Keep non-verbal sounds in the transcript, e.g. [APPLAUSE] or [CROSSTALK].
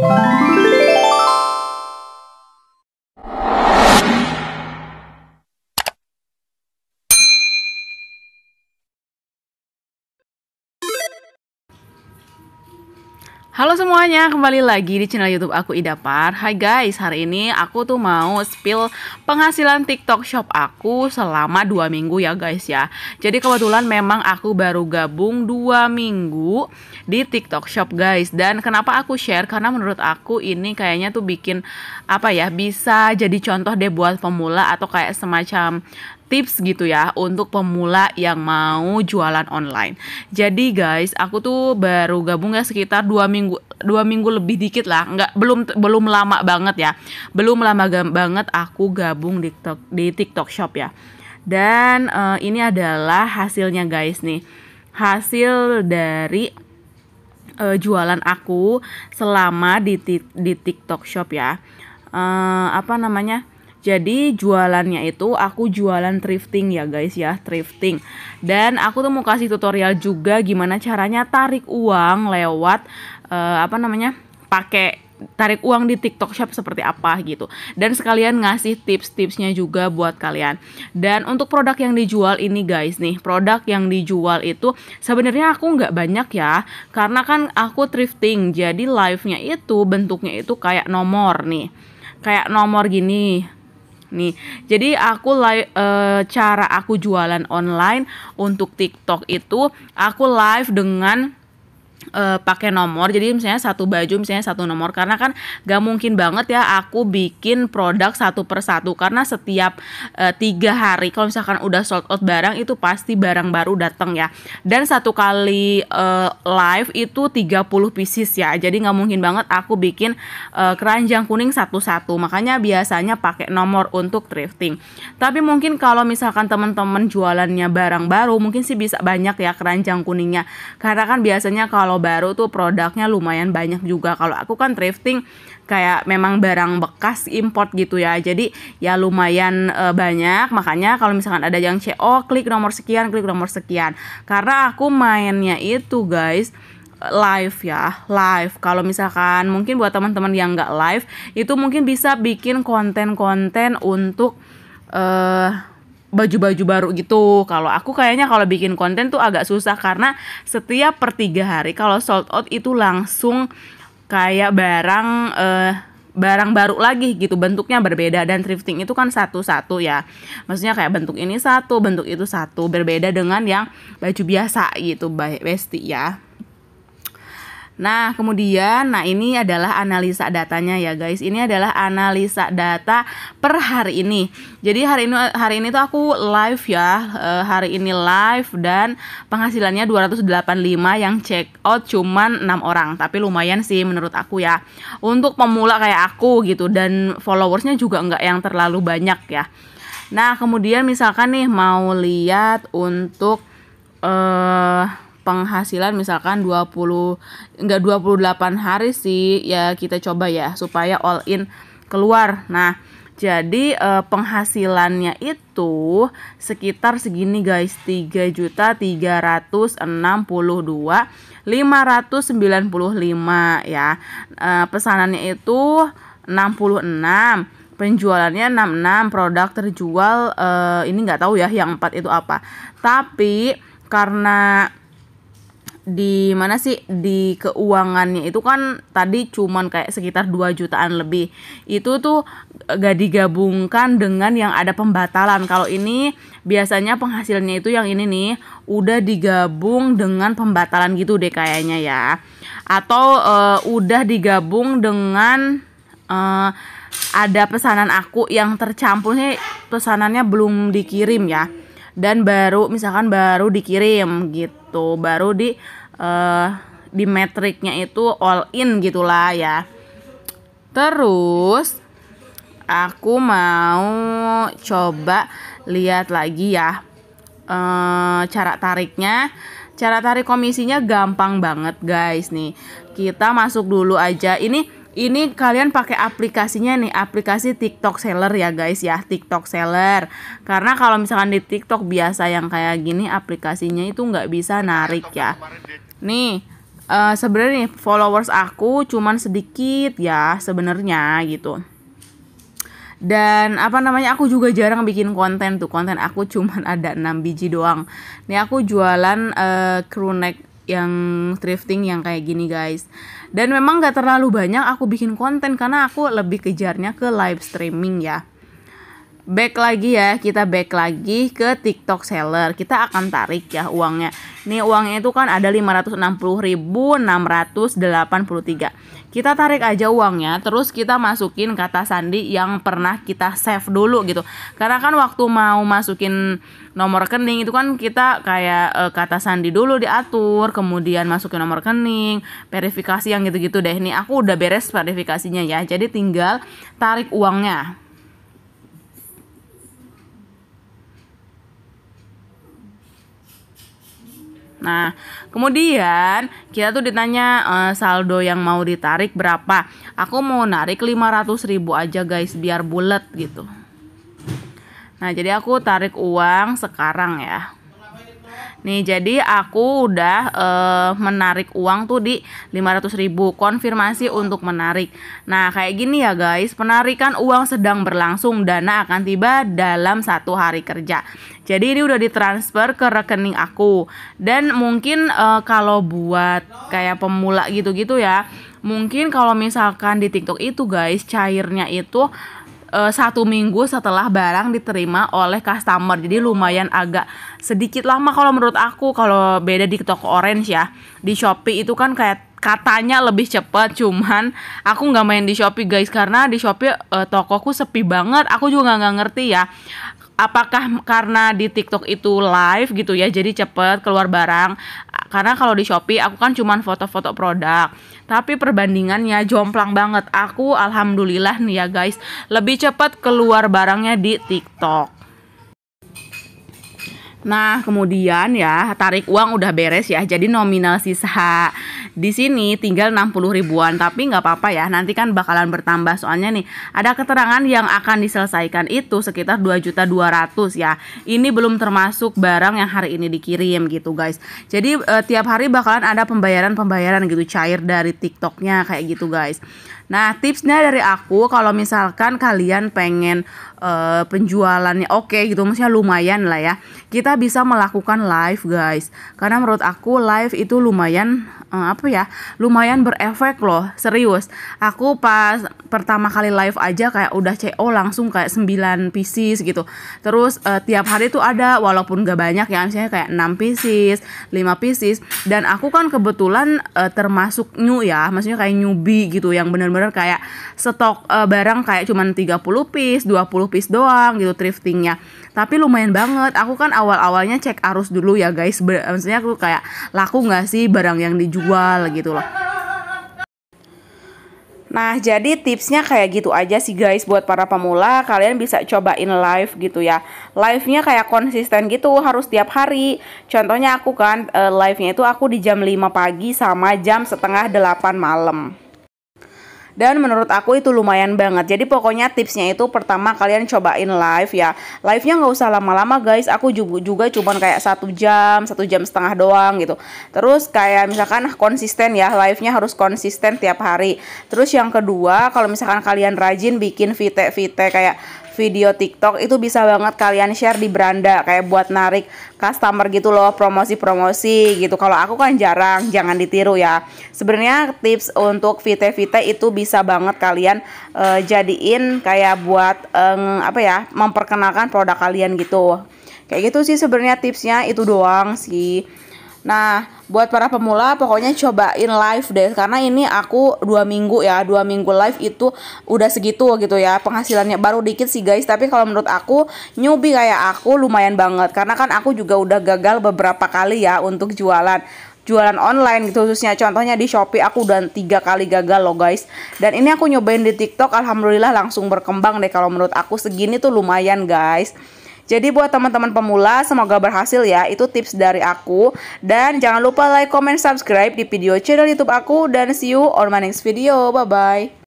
Bye. Halo semuanya, kembali lagi di channel YouTube aku ida par Hai guys, hari ini aku tuh mau spill penghasilan TikTok Shop aku selama dua minggu ya guys ya. Jadi kebetulan memang aku baru gabung dua minggu di TikTok Shop guys. Dan kenapa aku share? Karena menurut aku ini kayaknya tuh bikin apa ya, bisa jadi contoh deh buat pemula atau kayak semacam tips gitu ya untuk pemula yang mau jualan online. Jadi guys, aku tuh baru gabung ya sekitar dua minggu dua minggu lebih dikit lah, nggak belum belum lama banget ya, belum lama banget aku gabung di TikTok, di TikTok Shop ya. Dan uh, ini adalah hasilnya guys nih, hasil dari uh, jualan aku selama di di TikTok Shop ya. Uh, apa namanya? Jadi jualannya itu aku jualan thrifting ya guys ya, thrifting. Dan aku tuh mau kasih tutorial juga gimana caranya tarik uang lewat uh, apa namanya? pakai tarik uang di TikTok Shop seperti apa gitu. Dan sekalian ngasih tips-tipsnya juga buat kalian. Dan untuk produk yang dijual ini guys nih, produk yang dijual itu sebenarnya aku nggak banyak ya, karena kan aku thrifting, jadi live-nya itu bentuknya itu kayak nomor nih, kayak nomor gini nih. Jadi aku live uh, cara aku jualan online untuk TikTok itu aku live dengan uh, pakai nomor jadi misalnya satu baju misalnya satu nomor karena kan gak mungkin banget ya aku bikin produk satu persatu karena setiap uh, tiga hari kalau misalkan udah sold out barang itu pasti barang baru datang ya dan satu kali uh, live itu 30 pieces ya jadi gak mungkin banget aku bikin uh, keranjang kuning satu-satu makanya biasanya pakai nomor untuk thrifting tapi mungkin kalau misalkan teman-teman jualannya barang baru mungkin sih bisa banyak ya keranjang kuningnya karena kan biasanya kalau kalau baru tuh produknya lumayan banyak juga kalau aku kan thrifting kayak memang barang bekas import gitu ya jadi ya lumayan e, banyak makanya kalau misalkan ada yang CO oh, klik nomor sekian klik nomor sekian karena aku mainnya itu guys live ya live kalau misalkan mungkin buat teman-teman yang nggak live itu mungkin bisa bikin konten-konten untuk uh, baju-baju baru gitu. Kalau aku kayaknya kalau bikin konten tuh agak susah karena setiap per tiga hari kalau sold out itu langsung kayak barang eh, barang baru lagi gitu bentuknya berbeda dan thrifting itu kan satu-satu ya maksudnya kayak bentuk ini satu bentuk itu satu berbeda dengan yang baju biasa gitu besti ya Nah, kemudian nah ini adalah analisa datanya ya guys. Ini adalah analisa data per hari ini. Jadi hari ini hari ini tuh aku live ya. Eh, hari ini live dan penghasilannya 285 yang check out cuman 6 orang, tapi lumayan sih menurut aku ya. Untuk pemula kayak aku gitu dan followersnya juga nggak yang terlalu banyak ya. Nah, kemudian misalkan nih mau lihat untuk uh, penghasilan misalkan 20 enggak 28 hari sih ya kita coba ya supaya all in keluar. Nah, jadi eh, penghasilannya itu sekitar segini guys, 595 ya. Eh, pesanannya itu 66 penjualannya 66 produk terjual uh, ini nggak tahu ya yang 4 itu apa tapi karena di mana sih di keuangannya itu kan tadi cuman kayak sekitar 2 jutaan lebih. Itu tuh gak digabungkan dengan yang ada pembatalan. Kalau ini biasanya penghasilnya itu yang ini nih udah digabung dengan pembatalan gitu deh kayaknya ya. Atau uh, udah digabung dengan uh, ada pesanan aku yang tercampur nih pesanannya belum dikirim ya. Dan baru misalkan baru dikirim gitu gitu baru di uh, di metriknya itu all in gitulah ya terus aku mau coba lihat lagi ya uh, cara tariknya cara tarik komisinya gampang banget guys nih kita masuk dulu aja ini ini kalian pakai aplikasinya nih aplikasi TikTok Seller ya guys ya TikTok Seller karena kalau misalkan di TikTok biasa yang kayak gini aplikasinya itu nggak bisa narik ya nih uh, sebenarnya followers aku cuman sedikit ya sebenarnya gitu dan apa namanya aku juga jarang bikin konten tuh konten aku [LAUGHS] cuman ada 6 biji doang nih aku jualan uh, crew neck yang thrifting yang kayak gini guys dan memang gak terlalu banyak aku bikin konten karena aku lebih kejarnya ke live streaming ya back lagi ya kita back lagi ke TikTok seller kita akan tarik ya uangnya nih uangnya itu kan ada 560.683 kita tarik aja uangnya terus kita masukin kata sandi yang pernah kita save dulu gitu karena kan waktu mau masukin nomor rekening itu kan kita kayak e, kata sandi dulu diatur kemudian masukin nomor rekening verifikasi yang gitu-gitu deh nih aku udah beres verifikasinya ya jadi tinggal tarik uangnya Nah, kemudian kita tuh ditanya uh, saldo yang mau ditarik berapa. Aku mau narik 500 ribu aja guys, biar bulat gitu. Nah, jadi aku tarik uang sekarang ya. Nih, jadi aku udah uh, menarik uang tuh di 500.000 konfirmasi untuk menarik. Nah, kayak gini ya guys, penarikan uang sedang berlangsung, dana akan tiba dalam satu hari kerja. Jadi ini udah ditransfer ke rekening aku. Dan mungkin uh, kalau buat kayak pemula gitu-gitu ya, mungkin kalau misalkan di TikTok itu guys, cairnya itu uh, satu minggu setelah barang diterima oleh customer jadi lumayan agak sedikit lama kalau menurut aku kalau beda di toko orange ya di shopee itu kan kayak katanya lebih cepat cuman aku nggak main di Shopee guys karena di Shopee uh, tokoku sepi banget aku juga nggak ngerti ya apakah karena di TikTok itu live gitu ya jadi cepet keluar barang karena kalau di Shopee aku kan cuman foto-foto produk tapi perbandingannya jomplang banget. Aku alhamdulillah nih ya guys, lebih cepat keluar barangnya di TikTok. Nah, kemudian ya, tarik uang udah beres ya. Jadi nominal sisa di sini tinggal 60 ribuan tapi nggak apa-apa ya nanti kan bakalan bertambah soalnya nih ada keterangan yang akan diselesaikan itu sekitar 2.200 ya ini belum termasuk barang yang hari ini dikirim gitu guys jadi eh, tiap hari bakalan ada pembayaran-pembayaran gitu cair dari tiktoknya kayak gitu guys nah tipsnya dari aku kalau misalkan kalian pengen eh, penjualannya oke okay, gitu maksudnya lumayan lah ya kita bisa melakukan live guys karena menurut aku live itu lumayan uh, apa ya lumayan berefek loh serius aku pas pertama kali live aja kayak udah CO langsung kayak 9 pieces gitu terus uh, tiap hari tuh ada walaupun gak banyak ya misalnya kayak 6 pieces 5 pieces dan aku kan kebetulan uh, termasuk new ya maksudnya kayak newbie gitu yang bener-bener kayak stok uh, barang kayak cuman 30 piece 20 piece doang gitu thriftingnya tapi lumayan banget aku kan awal awalnya cek arus dulu ya guys Ber maksudnya aku kayak laku nggak sih barang yang dijual gitu loh Nah, jadi tipsnya kayak gitu aja sih guys buat para pemula, kalian bisa cobain live gitu ya. Live-nya kayak konsisten gitu, harus tiap hari. Contohnya aku kan eh, live-nya itu aku di jam 5 pagi sama jam setengah 8 malam dan menurut aku itu lumayan banget jadi pokoknya tipsnya itu pertama kalian cobain live ya live nya nggak usah lama-lama guys aku juga, juga cuman kayak satu jam satu jam setengah doang gitu terus kayak misalkan konsisten ya live nya harus konsisten tiap hari terus yang kedua kalau misalkan kalian rajin bikin vite-vite kayak video TikTok itu bisa banget kalian share di beranda kayak buat narik customer gitu loh promosi-promosi gitu. Kalau aku kan jarang, jangan ditiru ya. Sebenarnya tips untuk vite-vite itu bisa banget kalian uh, jadiin kayak buat um, apa ya, memperkenalkan produk kalian gitu. Kayak gitu sih sebenarnya tipsnya itu doang sih. Nah, buat para pemula pokoknya cobain live deh karena ini aku dua minggu ya dua minggu live itu udah segitu gitu ya penghasilannya baru dikit sih guys tapi kalau menurut aku newbie kayak aku lumayan banget karena kan aku juga udah gagal beberapa kali ya untuk jualan jualan online gitu khususnya contohnya di Shopee aku udah tiga kali gagal loh guys dan ini aku nyobain di TikTok alhamdulillah langsung berkembang deh kalau menurut aku segini tuh lumayan guys jadi buat teman-teman pemula semoga berhasil ya. Itu tips dari aku dan jangan lupa like, comment, subscribe di video channel YouTube aku dan see you on my next video. Bye bye.